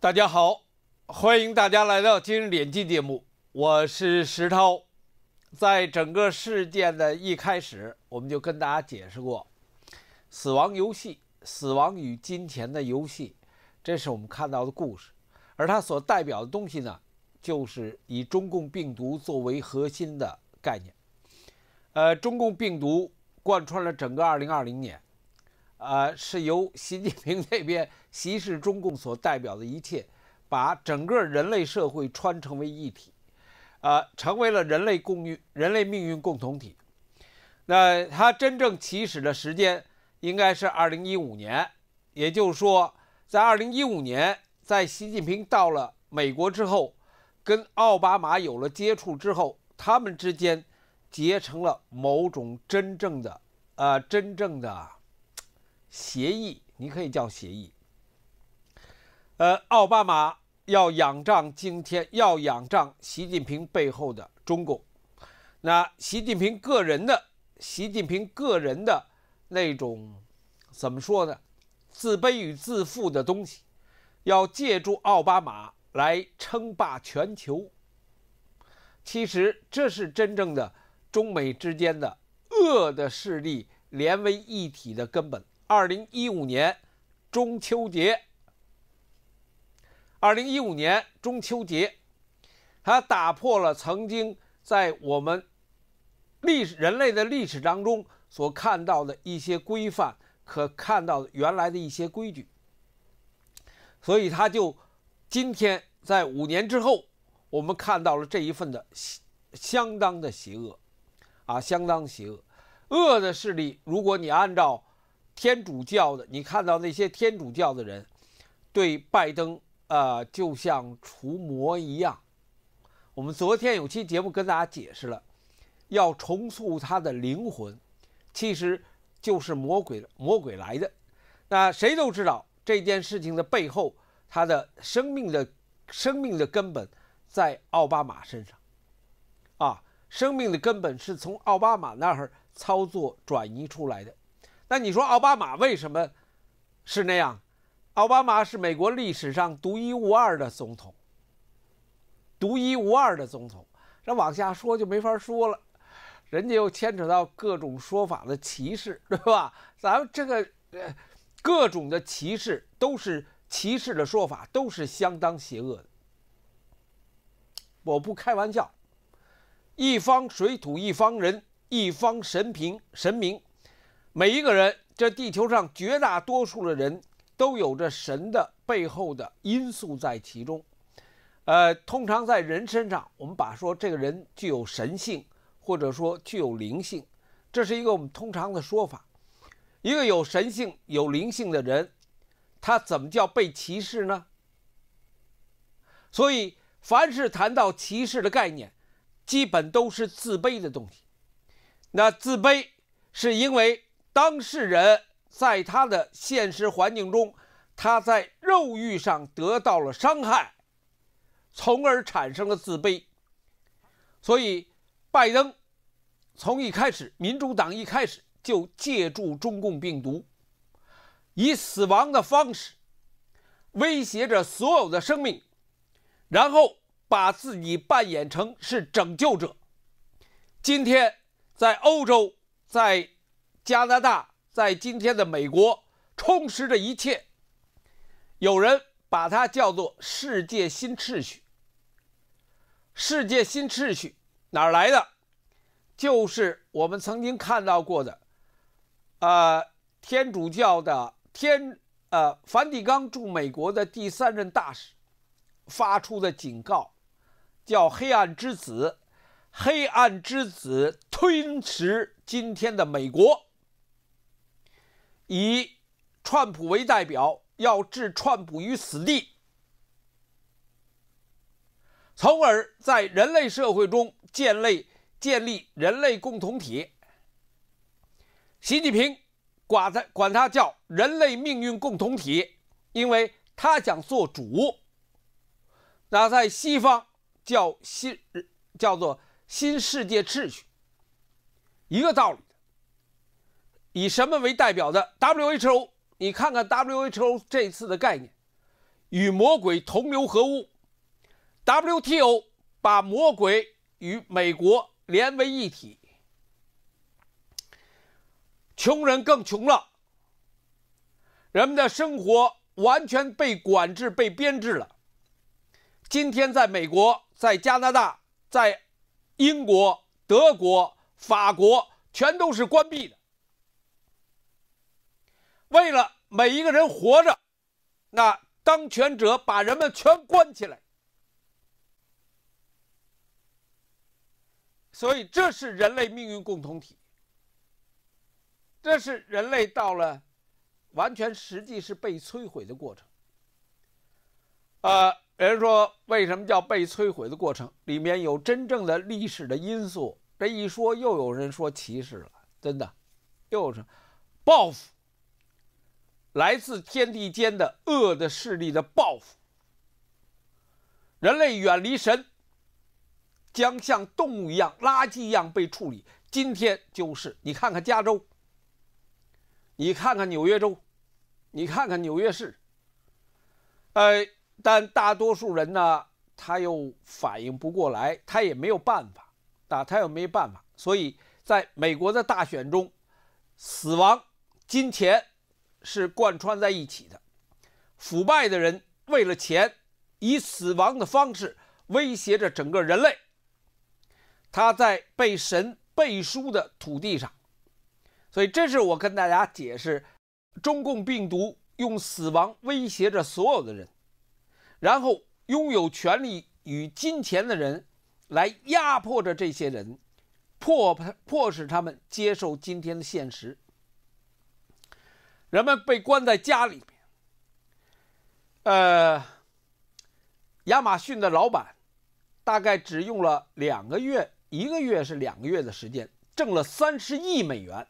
大家好，欢迎大家来到今日点击节目，我是石涛。在整个事件的一开始，我们就跟大家解释过，《死亡游戏》、《死亡与金钱的游戏》，这是我们看到的故事，而它所代表的东西呢，就是以中共病毒作为核心的概念。呃，中共病毒贯穿了整个2020年。呃，是由习近平那边，习视中共所代表的一切，把整个人类社会穿成为一体，啊，成为了人类共运、人类命运共同体。那它真正起始的时间应该是二零一五年，也就是说，在二零一五年，在习近平到了美国之后，跟奥巴马有了接触之后，他们之间结成了某种真正的，呃，真正的。协议，你可以叫协议。呃，奥巴马要仰仗今天要仰仗习近平背后的中共，那习近平个人的，习近平个人的那种怎么说呢？自卑与自负的东西，要借助奥巴马来称霸全球。其实，这是真正的中美之间的恶的势力连为一体的根本。二零一五年中秋节，二零一五年中秋节，他打破了曾经在我们历史、人类的历史当中所看到的一些规范，可看到的原来的一些规矩。所以，他就今天在五年之后，我们看到了这一份的相当的邪恶，啊，相当邪恶，恶的势力。如果你按照。天主教的，你看到那些天主教的人，对拜登啊，就像除魔一样。我们昨天有期节目跟大家解释了，要重塑他的灵魂，其实就是魔鬼魔鬼来的。那谁都知道这件事情的背后，他的生命的生命的根本在奥巴马身上，啊，生命的根本是从奥巴马那儿操作转移出来的。那你说奥巴马为什么是那样？奥巴马是美国历史上独一无二的总统，独一无二的总统。这往下说就没法说了，人家又牵扯到各种说法的歧视，对吧？咱们这个呃，各种的歧视都是歧视的说法，都是相当邪恶的。我不开玩笑，一方水土一方人，一方神平神明。每一个人，这地球上绝大多数的人，都有着神的背后的因素在其中。呃，通常在人身上，我们把说这个人具有神性，或者说具有灵性，这是一个我们通常的说法。一个有神性、有灵性的人，他怎么叫被歧视呢？所以，凡是谈到歧视的概念，基本都是自卑的东西。那自卑是因为。当事人在他的现实环境中，他在肉欲上得到了伤害，从而产生了自卑。所以，拜登从一开始，民主党一开始就借助中共病毒，以死亡的方式威胁着所有的生命，然后把自己扮演成是拯救者。今天，在欧洲，在。加拿大在今天的美国充实着一切，有人把它叫做“世界新秩序”。世界新秩序哪儿来的？就是我们曾经看到过的，呃，天主教的天，呃，梵蒂冈驻美国的第三任大使发出的警告，叫“黑暗之子”，“黑暗之子”吞食今天的美国。以川普为代表，要置川普于死地，从而在人类社会中建立建立人类共同体。习近平管他管他叫人类命运共同体，因为他想做主。那在西方叫新叫做新世界秩序，一个道理。以什么为代表的 WHO？你看看 WHO 这次的概念，与魔鬼同流合污。WTO 把魔鬼与美国连为一体，穷人更穷了，人们的生活完全被管制、被编制了。今天在美国、在加拿大、在英国、德国、法国，全都是关闭的。为了每一个人活着，那当权者把人们全关起来，所以这是人类命运共同体，这是人类到了完全实际是被摧毁的过程。啊，有人说为什么叫被摧毁的过程？里面有真正的历史的因素。这一说又有人说歧视了，真的，又是报复。来自天地间的恶的势力的报复，人类远离神，将像动物一样、垃圾一样被处理。今天就是你看看加州，你看看纽约州，你看看纽约市，哎，但大多数人呢，他又反应不过来，他也没有办法，啊，他又没办法。所以，在美国的大选中，死亡、金钱。是贯穿在一起的，腐败的人为了钱，以死亡的方式威胁着整个人类。他在被神背书的土地上，所以这是我跟大家解释：中共病毒用死亡威胁着所有的人，然后拥有权力与金钱的人来压迫着这些人，迫迫使他们接受今天的现实。人们被关在家里面。呃，亚马逊的老板大概只用了两个月，一个月是两个月的时间，挣了三十亿美元。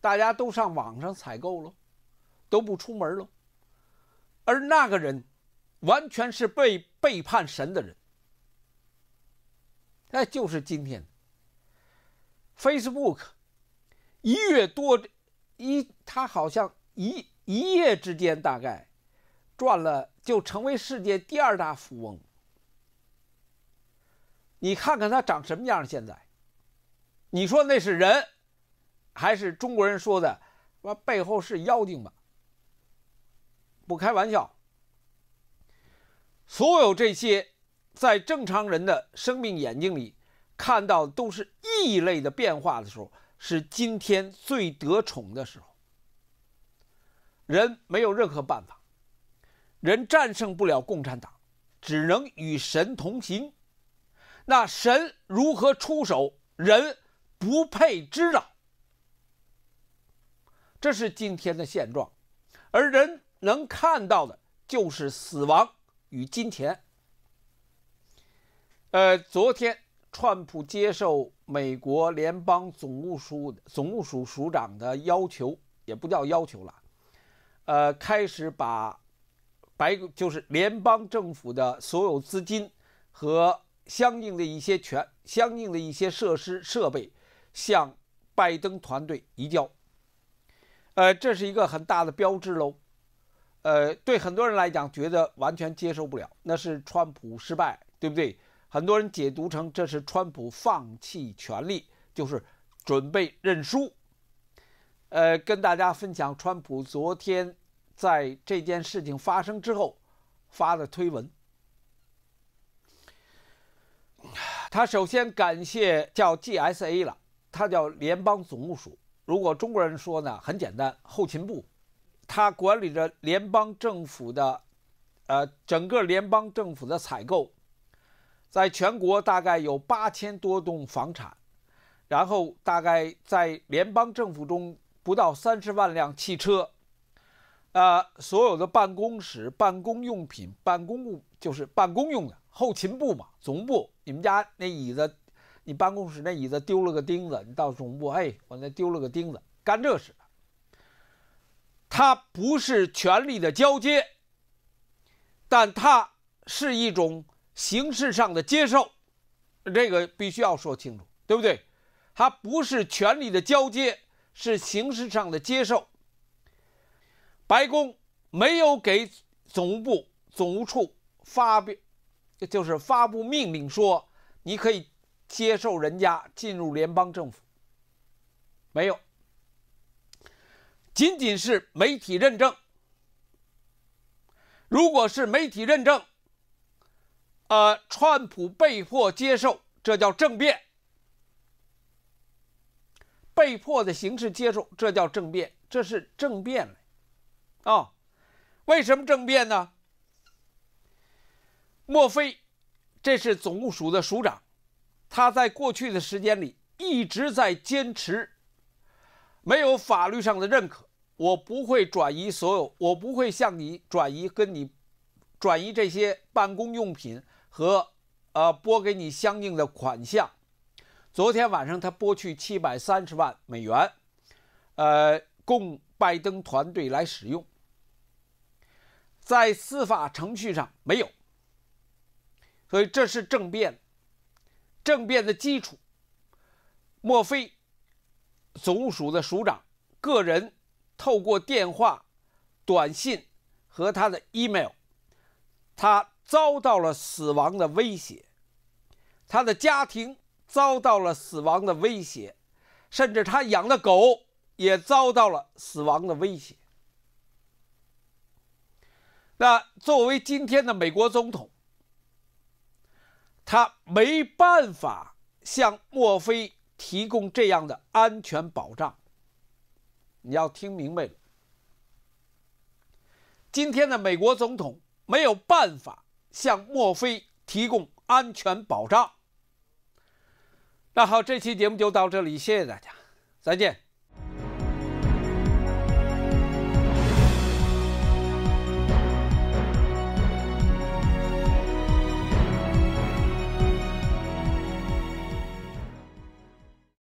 大家都上网上采购了，都不出门了。而那个人完全是被背叛神的人，那就是今天 Facebook，一月多。一，他好像一一夜之间大概赚了，就成为世界第二大富翁。你看看他长什么样？现在，你说那是人，还是中国人说的“哇，背后是妖精”吧？不开玩笑。所有这些，在正常人的生命眼睛里看到都是异类的变化的时候。是今天最得宠的时候。人没有任何办法，人战胜不了共产党，只能与神同行。那神如何出手，人不配知道。这是今天的现状，而人能看到的就是死亡与金钱。呃，昨天川普接受。美国联邦总务署总务署署长的要求也不叫要求了，呃，开始把白就是联邦政府的所有资金和相应的一些权、相应的一些设施设备向拜登团队移交，呃，这是一个很大的标志喽，呃，对很多人来讲觉得完全接受不了，那是川普失败，对不对？很多人解读成这是川普放弃权力，就是准备认输。呃，跟大家分享，川普昨天在这件事情发生之后发的推文。他首先感谢叫 GSA 了，他叫联邦总务署。如果中国人说呢，很简单，后勤部，他管理着联邦政府的，呃，整个联邦政府的采购。在全国大概有八千多栋房产，然后大概在联邦政府中不到三十万辆汽车，呃，所有的办公室办公用品办公物就是办公用的后勤部嘛，总部，你们家那椅子，你办公室那椅子丢了个钉子，你到总部，哎，我那丢了个钉子，干这事它不是权力的交接，但它是一种。形式上的接受，这个必须要说清楚，对不对？它不是权力的交接，是形式上的接受。白宫没有给总部、总务处发表，就是发布命令说你可以接受人家进入联邦政府，没有，仅仅是媒体认证。如果是媒体认证。呃，川普被迫接受，这叫政变。被迫的形式接受，这叫政变，这是政变了啊？为什么政变呢？莫非这是总务署的署长？他在过去的时间里一直在坚持，没有法律上的认可，我不会转移所有，我不会向你转移，跟你转移这些办公用品。和，呃，拨给你相应的款项。昨天晚上他拨去七百三十万美元，呃，供拜登团队来使用。在司法程序上没有，所以这是政变，政变的基础。莫非总署的署长个人透过电话、短信和他的 email，他。遭到了死亡的威胁，他的家庭遭到了死亡的威胁，甚至他养的狗也遭到了死亡的威胁。那作为今天的美国总统，他没办法向墨菲提供这样的安全保障。你要听明白了，今天的美国总统没有办法。向墨菲提供安全保障。那好，这期节目就到这里，谢谢大家，再见。